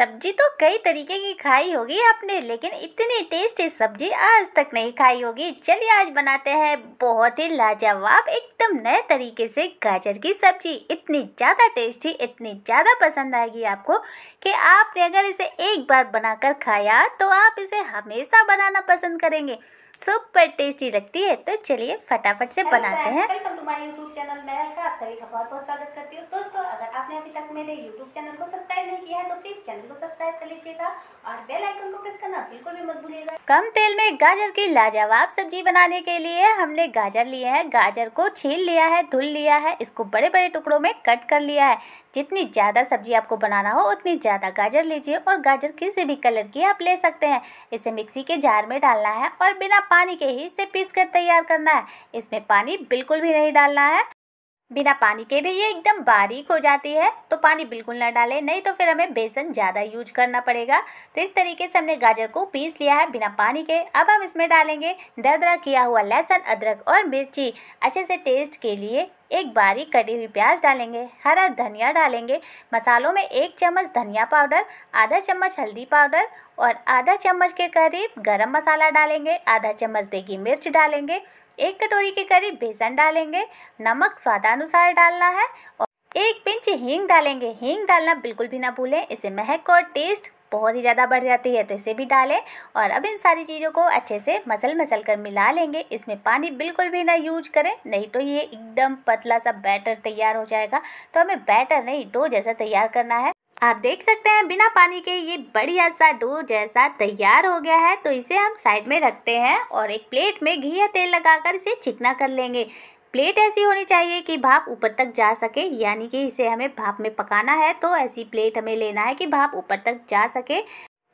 सब्जी तो कई तरीके की खाई होगी आपने लेकिन इतनी टेस्टी सब्जी आज तक नहीं खाई होगी चलिए आज बनाते हैं बहुत ही लाजवाब एकदम नए तरीके से गाजर की सब्जी इतनी ज़्यादा टेस्टी इतनी ज़्यादा पसंद आएगी आपको कि आपने अगर इसे एक बार बनाकर खाया तो आप इसे हमेशा बनाना पसंद करेंगे सुपर टेस्टी लगती है तो चलिए फटाफट से बनाते हैं welcome to my YouTube channel मैं अलका आप सभी का बहुत बहुत स्वागत करती हूँ दोस्तों अगर आपने अभी तक मेरे यूट्यूब चैनल को सब्सक्राइब नहीं किया है तो प्लीज चैनल को सब्सक्राइब कर लीजिएगा और बेल आइकन को प्रेस करना बिल्कुल भी मत भूलिएगा कम तेल में गाजर की लाजवाब सब्जी बनाने के लिए हमने गाजर लिए है गाजर को छील लिया है धुल लिया है इसको बड़े बड़े टुकड़ों में कट कर लिया है जितनी ज़्यादा सब्जी आपको बनाना हो उतनी ज़्यादा गाजर लीजिए और गाजर किसी भी कलर की आप ले सकते हैं इसे मिक्सी के जार में डालना है और बिना पानी के ही इसे पीस कर तैयार करना है इसमें पानी बिल्कुल भी नहीं डालना है बिना पानी के भी ये एकदम बारीक हो जाती है तो पानी बिल्कुल ना डालें नहीं तो फिर हमें बेसन ज़्यादा यूज करना पड़ेगा तो इस तरीके से हमने गाजर को पीस लिया है बिना पानी के अब हम इसमें डालेंगे दरदरा किया हुआ लहसुन अदरक और मिर्ची अच्छे से टेस्ट के लिए एक बारीक कटी हुई प्याज डालेंगे हरा धनिया डालेंगे मसालों में एक चम्मच धनिया पाउडर आधा चम्मच हल्दी पाउडर और आधा चम्मच के करीब गरम मसाला डालेंगे आधा चम्मच देगी मिर्च डालेंगे एक कटोरी के करीब बेसन डालेंगे नमक स्वादानुसार डालना है और एक पिंच हींग डालेंगे हींग डालना बिल्कुल भी ना भूलें इसे महक और टेस्ट बहुत ही ज़्यादा बढ़ जाती है तो इसे भी डालें और अब इन सारी चीज़ों को अच्छे से मसल मसल कर मिला लेंगे इसमें पानी बिल्कुल भी ना यूज करें नहीं तो ये एकदम पतला सा बैटर तैयार हो जाएगा तो हमें बैटर नहीं डो जैसा तैयार करना है आप देख सकते हैं बिना पानी के ये बढ़िया सा डो जैसा तैयार हो गया है तो इसे हम साइड में रखते हैं और एक प्लेट में घी या तेल लगाकर इसे चिकना कर लेंगे प्लेट ऐसी होनी चाहिए कि भाप ऊपर तक जा सके यानी कि इसे हमें भाप में पकाना है तो ऐसी प्लेट हमें लेना है कि भाप ऊपर तक जा सके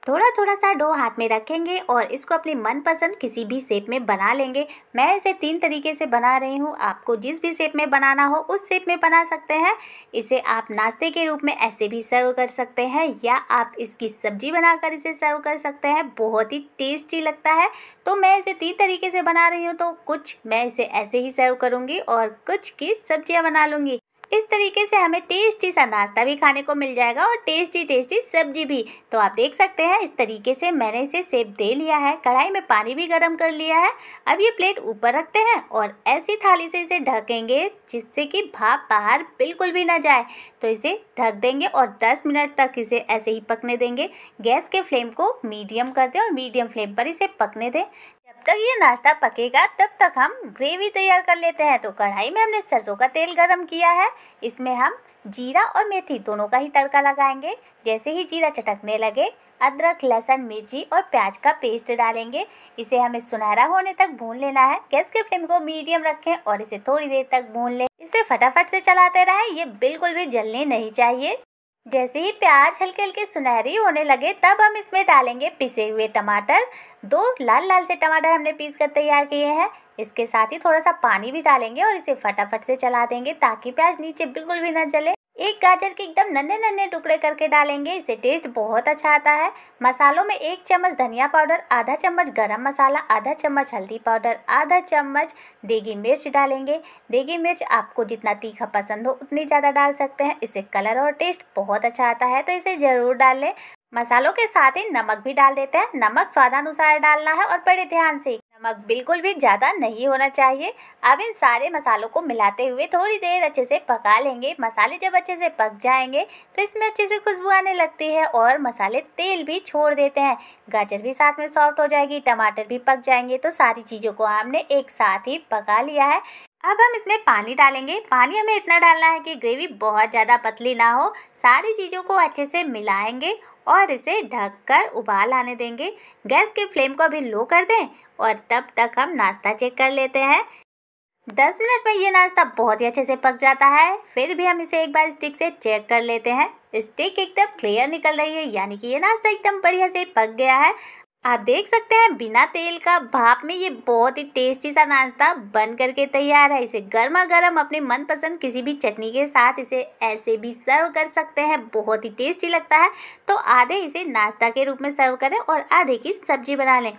थोड़ा थोड़ा सा डो हाथ में रखेंगे और इसको अपनी मनपसंद किसी भी शेप में बना लेंगे मैं इसे तीन तरीके से बना रही हूँ आपको जिस भी शेप में बनाना हो उस शेप में बना सकते हैं इसे आप नाश्ते के रूप में ऐसे भी सर्व कर सकते हैं या आप इसकी सब्जी बनाकर इसे सर्व कर सकते हैं बहुत ही टेस्टी लगता है तो मैं इसे तीन तरीके से बना रही हूँ तो कुछ मैं इसे ऐसे ही सर्व करूँगी और कुछ की सब्जियाँ बना लूँगी इस तरीके से हमें टेस्टी सा नाश्ता भी खाने को मिल जाएगा और टेस्टी टेस्टी सब्जी भी तो आप देख सकते हैं इस तरीके से मैंने इसे सेब दे लिया है कढ़ाई में पानी भी गर्म कर लिया है अब ये प्लेट ऊपर रखते हैं और ऐसी थाली से इसे ढकेंगे जिससे कि भाप बाहर बिल्कुल भी ना जाए तो इसे ढक देंगे और दस मिनट तक इसे ऐसे ही पकने देंगे गैस के फ्लेम को मीडियम कर दें और मीडियम फ्लेम पर इसे पकने दें तक ये नाश्ता पकेगा तब तक हम ग्रेवी तैयार कर लेते हैं तो कढ़ाई में हमने सरसों का तेल गरम किया है इसमें हम जीरा और मेथी दोनों का ही तड़का लगाएंगे जैसे ही जीरा चटकने लगे अदरक लहसुन मिर्ची और प्याज का पेस्ट डालेंगे इसे हमें सुनहरा होने तक भून लेना है गैस के फ्लेम को मीडियम रखें और इसे थोड़ी देर तक भून लें इसे फटाफट से चलाते रहें ये बिल्कुल भी जलने नहीं चाहिए जैसे ही प्याज हल्के हल्के सुनहरी होने लगे तब हम इसमें डालेंगे पिसे हुए टमाटर दो लाल लाल से टमाटर हमने पीस कर तैयार किए हैं इसके साथ ही थोड़ा सा पानी भी डालेंगे और इसे फटाफट से चला देंगे ताकि प्याज नीचे बिल्कुल भी ना जले एक गाजर के एकदम नन्हे नन्हे टुकड़े करके डालेंगे इसे टेस्ट बहुत अच्छा आता है मसालों में एक चम्मच धनिया पाउडर आधा चम्मच गरम मसाला आधा चम्मच हल्दी पाउडर आधा चम्मच देगी मिर्च डालेंगे देगी मिर्च आपको जितना तीखा पसंद हो उतनी ज़्यादा डाल सकते हैं इसे कलर और टेस्ट बहुत अच्छा आता है तो इसे ज़रूर डाल लें मसालों के साथ ही नमक भी डाल देते हैं नमक स्वादानुसार डालना है और बड़े ध्यान से नमक बिल्कुल भी ज़्यादा नहीं होना चाहिए अब इन सारे मसालों को मिलाते हुए थोड़ी देर अच्छे से पका लेंगे मसाले जब अच्छे से पक जाएंगे तो इसमें अच्छे से खुशबू आने लगती है और मसाले तेल भी छोड़ देते हैं गाजर भी साथ में सॉफ्ट हो जाएगी टमाटर भी पक जाएंगे तो सारी चीज़ों को हमने एक साथ ही पका लिया है अब हम इसमें पानी डालेंगे पानी हमें इतना डालना है कि ग्रेवी बहुत ज़्यादा पतली ना हो सारी चीज़ों को अच्छे से मिलाएंगे और इसे ढककर उबाल आने देंगे गैस के फ्लेम को अभी लो कर दें और तब तक हम नाश्ता चेक कर लेते हैं दस मिनट में ये नाश्ता बहुत ही अच्छे से पक जाता है फिर भी हम इसे एक बार स्टिक से चेक कर लेते हैं स्टिक एकदम क्लियर निकल रही है यानी कि ये नाश्ता एकदम बढ़िया से पक गया है आप देख सकते हैं बिना तेल का भाप में ये बहुत ही टेस्टी सा नाश्ता बन करके तैयार है इसे गर्मा गर्म अपने मनपसंद किसी भी चटनी के साथ इसे ऐसे भी सर्व कर सकते हैं बहुत ही टेस्टी लगता है तो आधे इसे नाश्ता के रूप में सर्व करें और आधे की सब्जी बना लें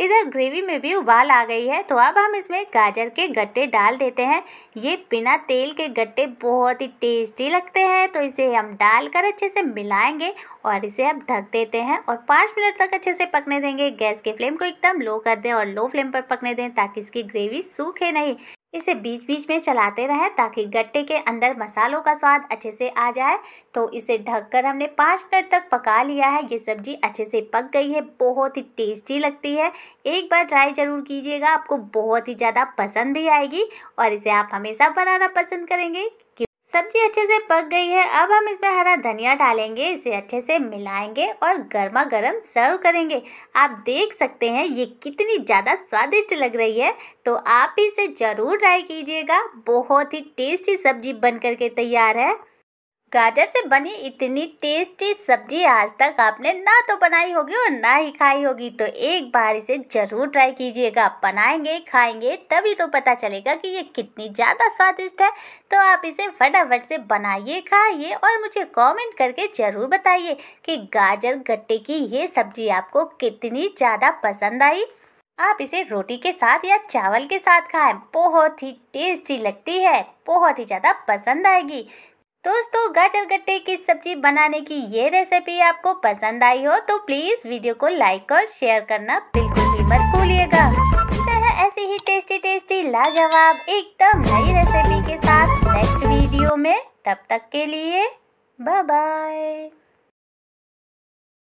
इधर ग्रेवी में भी उबाल आ गई है तो अब हम इसमें गाजर के गट्टे डाल देते हैं ये बिना तेल के गट्टे बहुत ही टेस्टी लगते हैं तो इसे हम डालकर अच्छे से मिलाएंगे और इसे अब ढक देते हैं और पाँच मिनट तक अच्छे से पकने देंगे गैस के फ्लेम को एकदम लो कर दें और लो फ्लेम पर पकने दें ताकि इसकी ग्रेवी सूखे नहीं इसे बीच बीच में चलाते रहें ताकि गट्टे के अंदर मसालों का स्वाद अच्छे से आ जाए तो इसे ढककर हमने पाँच मिनट तक पका लिया है ये सब्जी अच्छे से पक गई है बहुत ही टेस्टी लगती है एक बार ट्राई ज़रूर कीजिएगा आपको बहुत ही ज़्यादा पसंद भी आएगी और इसे आप हमेशा बनाना पसंद करेंगे सब्जी अच्छे से पक गई है अब हम इसमें हरा धनिया डालेंगे इसे अच्छे से मिलाएंगे और गर्मा गर्म सर्व करेंगे आप देख सकते हैं ये कितनी ज़्यादा स्वादिष्ट लग रही है तो आप इसे ज़रूर ट्राई कीजिएगा बहुत ही टेस्टी सब्जी बन करके तैयार है गाजर से बनी इतनी टेस्टी सब्जी आज तक आपने ना तो बनाई होगी और ना ही खाई होगी तो एक बार इसे ज़रूर ट्राई कीजिएगा बनाएंगे खाएंगे तभी तो पता चलेगा कि ये कितनी ज़्यादा स्वादिष्ट है तो आप इसे फटाफट से बनाइए खाइए और मुझे कमेंट करके ज़रूर बताइए कि गाजर गट्टे की ये सब्जी आपको कितनी ज़्यादा पसंद आई आप इसे रोटी के साथ या चावल के साथ खाएं बहुत ही टेस्टी लगती है बहुत ही ज़्यादा पसंद आएगी दोस्तों गाजर गट्टे की सब्जी बनाने की ये रेसिपी आपको पसंद आई हो तो प्लीज़ वीडियो को लाइक और शेयर करना बिल्कुल भी मत भूलिएगा ऐसी ही टेस्टी टेस्टी लाजवाब एकदम नई रेसिपी के साथ नेक्स्ट वीडियो में तब तक के लिए बाय बाय